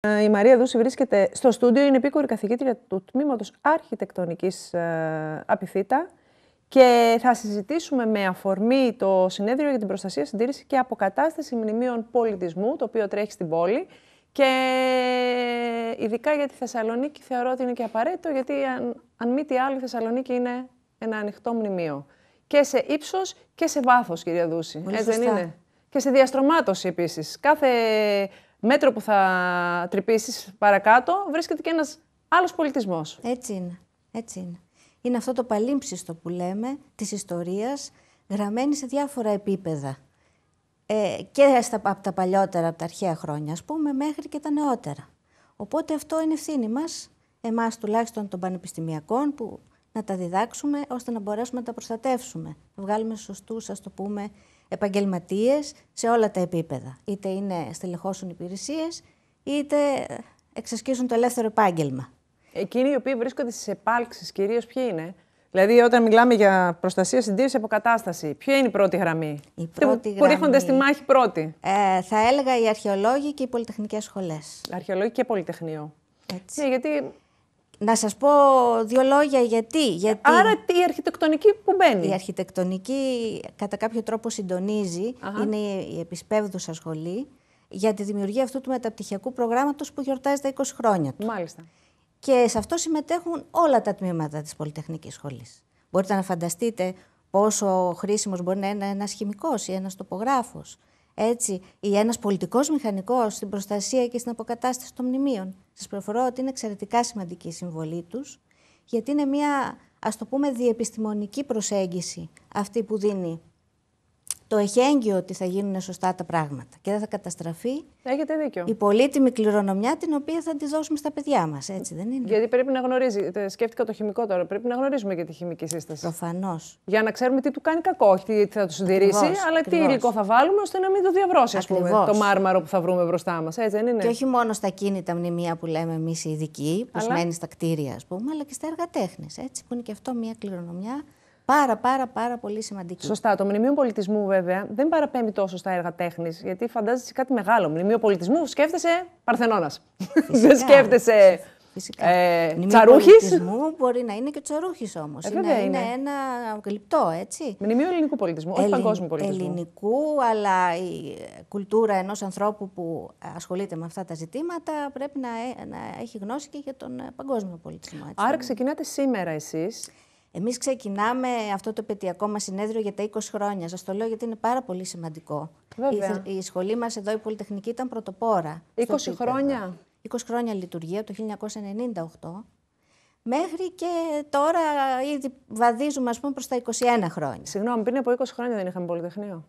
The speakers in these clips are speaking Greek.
Ε, η Μαρία Δούση βρίσκεται στο στούντιο, είναι επίκορη καθηγήτρια του Τμήματος Αρχιτεκτονικής ε, Απιθύτα και θα συζητήσουμε με αφορμή το Συνέδριο για την Προστασία, Συντήρηση και Αποκατάσταση Μνημείων Πολιτισμού, το οποίο τρέχει στην πόλη. Και ειδικά για τη Θεσσαλονίκη θεωρώ ότι είναι και απαραίτητο, γιατί αν, αν μη τι άλλο η Θεσσαλονίκη είναι ένα ανοιχτό μνημείο. Και σε ύψος και σε βάθος, κυρία Δούση. Έτσι ε, δεν είναι. Και σε διαστρωμάτωση επίσης. Κάθε μέτρο που θα τρυπήσεις παρακάτω, βρίσκεται και ένας άλλος πολιτισμός. Έτσι είναι, έτσι είναι. Είναι αυτό το παλίμψιστο που λέμε της ιστορίας, γραμμένη σε διάφορα επίπεδα. Ε, και στα, από τα παλιότερα, από τα αρχαία χρόνια, ας πούμε, μέχρι και τα νεότερα. Οπότε αυτό είναι ευθύνη μας, εμάς τουλάχιστον των πανεπιστημιακών, που να τα διδάξουμε ώστε να μπορέσουμε να τα προστατεύσουμε. Να βγάλουμε σωστού, ας το πούμε, Επαγγελματίες σε όλα τα επίπεδα. Είτε είναι στελεχώσουν υπηρεσίες, είτε εξασκήσουν το ελεύθερο επάγγελμα. Εκείνοι οι οποίοι βρίσκονται στις επάλξεις, κυρίως ποιοι είναι. Δηλαδή, όταν μιλάμε για προστασία, συντήρησης, αποκατάσταση, ποια είναι η πρώτη γραμμή. Η πρώτη που, γραμμή. ρίχνονται στη μάχη πρώτη. Ε, θα έλεγα οι αρχαιολόγοι και οι πολυτεχνικές σχολές. Αρχαιολόγοι και πολυτεχνείο. Έτσι. Ναι, γιατί να σας πω δύο λόγια γιατί. γιατί... Άρα η αρχιτεκτονική που μπαίνει. Η αρχιτεκτονική κατά κάποιο τρόπο συντονίζει, είναι η επισπεύδουσα σχολή για τη δημιουργία αυτού του μεταπτυχιακού προγράμματος που γιορτάζει τα 20 χρόνια του. Μάλιστα. Και σε αυτό συμμετέχουν όλα τα τμήματα της Πολυτεχνικής Σχολής. Μπορείτε να φανταστείτε πόσο χρήσιμος μπορεί να είναι ένας χημικός ή ένας τοπογράφος έτσι, ή ένας πολιτικός μηχανικός στην προστασία και στην αποκατάσταση των μνημείων. Σας προφορώ ότι είναι εξαιρετικά σημαντική η συμβολή τους, γιατί είναι μια ας το πούμε διεπιστημονική προσέγγιση αυτή που δίνει το εχέγγυο ότι θα γίνουν σωστά τα πράγματα και δεν θα καταστραφεί δίκιο. η πολύτιμη κληρονομιά την οποία θα τη δώσουμε στα παιδιά μας. Έτσι δεν είναι. Γιατί πρέπει να γνωρίζει. Ε, σκέφτηκα το χημικό τώρα. Πρέπει να γνωρίζουμε και τη χημική σύσταση. Προφανώς. Για να ξέρουμε τι του κάνει κακό. Όχι τι θα τους συντηρήσει, αλλά τι υλικό θα βάλουμε ώστε να μην το διαβρώσει, ας πούμε, το μάρμαρο που θα βρούμε μπροστά μας. Έτσι δεν είναι. Και όχι μόνο στα κίνητα μνημεία που λέμε εμείς οι ειδικοί, που αλλά... σημαίνει στα κτίρια, ας πούμε, αλλά και στα έργα Έτσι που είναι και αυτό μια κληρονομιά πάρα πάρα πάρα πολύ σημαντική. Σωστά. Το Μνημείο Πολιτισμού βέβαια δεν παραπέμπει τόσο στα έργα τέχνης, γιατί φαντάζεσαι κάτι μεγάλο. Μνημείο Πολιτισμού σκέφτεσαι Παρθενώνας. δεν σκέφτεσαι... Φυσικά. Ε, πολιτισμού μπορεί να είναι και τσαρούχης όμως. Ε, είναι, είναι. ένα γλυπτό, έτσι. Μνημείο ελληνικού πολιτισμού, Ελλην... όχι παγκόσμιου πολιτισμού. Ελληνικού, αλλά η κουλτούρα ενός ανθρώπου που ασχολείται με αυτά τα ζητήματα πρέπει να, ε, να έχει γνώση και για τον ε, παγκόσμιο πολιτισμό. Έτσι. Άρα ξεκινάτε σήμερα εσείς. Εμείς ξεκινάμε αυτό το επαιτειακό μας συνέδριο για τα 20 χρόνια. Σας το λέω γιατί είναι πάρα πολύ σημαντικό. Η, σχολή μας εδώ, η Πολυτεχνική, ήταν πρωτοπόρα. 20 χρόνια. 20 χρόνια λειτουργία, το 1998. Μέχρι και τώρα ήδη βαδίζουμε, ας πούμε, προς τα 21 χρόνια. Συγγνώμη, πριν από 20 χρόνια δεν είχαμε Πολυτεχνείο.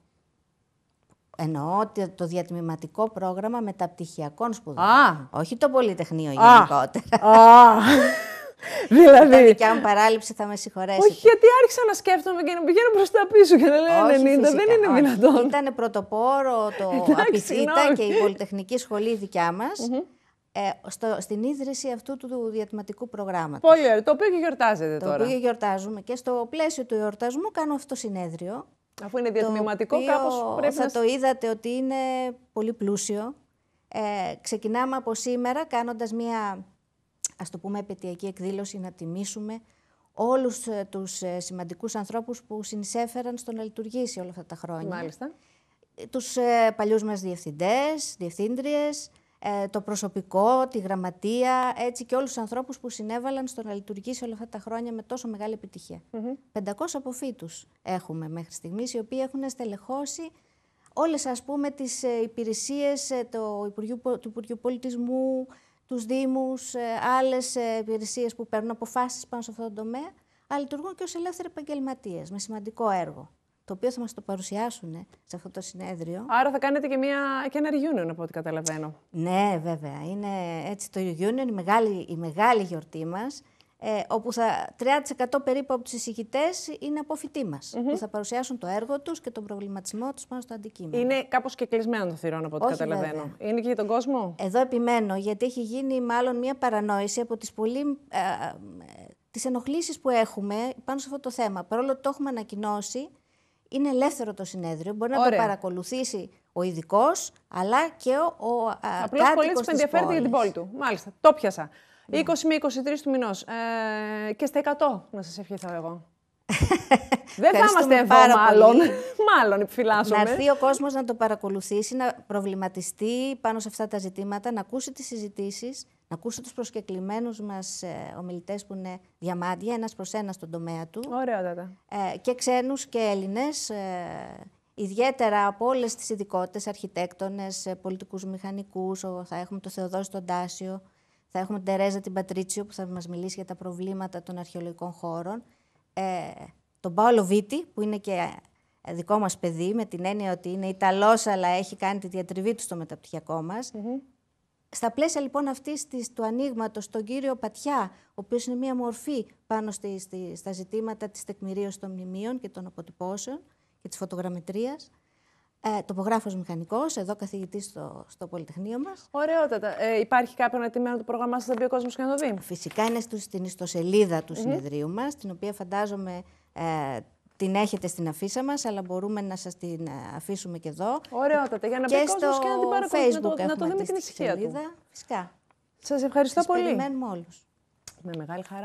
Εννοώ ότι το διατμηματικό πρόγραμμα μεταπτυχιακών σπουδών. Όχι το Πολυτεχνείο γενικότερα. δηλαδή. και αν θα με συγχωρέσετε. Όχι, γιατί άρχισα να σκέφτομαι και να πηγαίνω προς τα πίσω και να λέω 90. δεν είναι δυνατόν. Ήταν πρωτοπόρο το Απιθύτα και η Πολυτεχνική Σχολή δικιά μας. Ε, στην ίδρυση αυτού του διατηματικού προγράμματος. Πολύ ωραία. Το οποίο και γιορτάζετε το τώρα. Το οποίο γιορτάζουμε. Και στο πλαίσιο του εορτασμού κάνω αυτό το συνέδριο. Αφού είναι διατμηματικό, κάπως πρέπει θα να. Θα το είδατε ότι είναι πολύ πλούσιο. Ε, ξεκινάμε από σήμερα κάνοντας μια ας το πούμε, επαιτειακή εκδήλωση να τιμήσουμε όλους ε, τους ε, σημαντικούς ανθρώπους που συνεισέφεραν στο να λειτουργήσει όλα αυτά τα χρόνια. Μάλιστα. Ε, τους παλιούς μας διευθυντές, διευθύντριες, το προσωπικό, τη γραμματεία, έτσι και όλους τους ανθρώπους που συνέβαλαν στο να λειτουργήσει όλα αυτά τα χρόνια με τόσο μεγάλη επιτυχία. Mm-hmm. 500 αποφύτους έχουμε μέχρι στιγμής, οι οποίοι έχουν στελεχώσει όλες ας πούμε τις υπηρεσίες του Υπουργείου Πολιτισμού, τους Δήμους, ε, άλλες ε, υπηρεσίες που παίρνουν αποφάσεις πάνω σε αυτό το τομέα, αλλά λειτουργούν και ως ελεύθεροι επαγγελματίες με σημαντικό έργο, το οποίο θα μας το παρουσιάσουν ε, σε αυτό το συνέδριο. Άρα θα κάνετε και, μια, ένα reunion από ό,τι καταλαβαίνω. Ναι, βέβαια. Είναι έτσι το reunion, η μεγάλη, η μεγάλη γιορτή μας ε, όπου θα, 30% περίπου από τους εισηγητές είναι από φοιτή μας, που θα παρουσιάσουν το έργο τους και τον προβληματισμό τους πάνω στο αντικείμενο. Είναι κάπως και κλεισμένο το θηρόν από ό,τι καταλαβαίνω. Είναι και για τον κόσμο. Εδώ επιμένω, γιατί έχει γίνει μάλλον μια παρανόηση από τις πολύ... Ε, ε, τις ενοχλήσεις που έχουμε πάνω σε αυτό το θέμα. Παρόλο που το έχουμε ανακοινώσει, είναι ελεύθερο το συνέδριο. Μπορεί Ωραία. να το παρακολουθήσει ο ειδικός, αλλά και ο, ο κάτοικος της πόλης. ενδιαφέρεται για την πόλης του. Μάλιστα, το πιάσα. 20 ναι. με 23 του μηνός. Ε, και στα 100 να σας ευχηθώ εγώ. Δεν θα είμαστε εδώ, μάλλον. μάλλον, επιφυλάσσομαι. Να έρθει ο κόσμος να το παρακολουθήσει, να προβληματιστεί πάνω σε αυτά τα ζητήματα, να ακούσει τις συζητήσεις, να ακούσει τους προσκεκλημένους μας ε, ομιλητές που είναι διαμάντια, ένας προς ένας στον τομέα του. Ωραιότατα. Ε, και ξένους και Έλληνες. Ε, ιδιαίτερα από όλες τις ειδικότητες, αρχιτέκτονες, ε, πολιτικούς μηχανικούς, θα έχουμε το Θεοδόση τον Τάσιο. Θα έχουμε την Τερέζα την Πατρίτσιο που θα μας μιλήσει για τα προβλήματα των αρχαιολογικών χώρων. Ε, τον Πάολο Βίτη που είναι και ε, δικό μας παιδί με την έννοια ότι είναι Ιταλός αλλά έχει κάνει τη διατριβή του στο μεταπτυχιακό μας. Mm-hmm. Στα πλαίσια λοιπόν αυτής του ανοίγματος, τον κύριο Πατιά, ο οποίος είναι μία μορφή πάνω στη, στα ζητήματα της τεκμηρίωσης των μνημείων και των αποτυπώσεων και της φωτογραμμετρίας, ε, τοπογράφος μηχανικός, εδώ καθηγητής στο, στο Πολυτεχνείο μας. Ωραιότατα. Ε, υπάρχει κάποιο ετοιμένο του πρόγραμμά σας, μπει ο κόσμος και να το δει. Φυσικά είναι στην ιστοσελίδα του mm-hmm. συνεδρίου μας, την οποία φαντάζομαι ε, την έχετε στην αφίσα μας, αλλά μπορούμε να σας την ε, αφήσουμε και εδώ. Ωραιότατα, για να μπει ο κόσμος και να την παρακολουθεί, να το, να το δούμε την ησυχία του. Φυσικά. Σας ευχαριστώ Σας πολύ. περιμένουμε όλους. Με μεγάλη χαρά.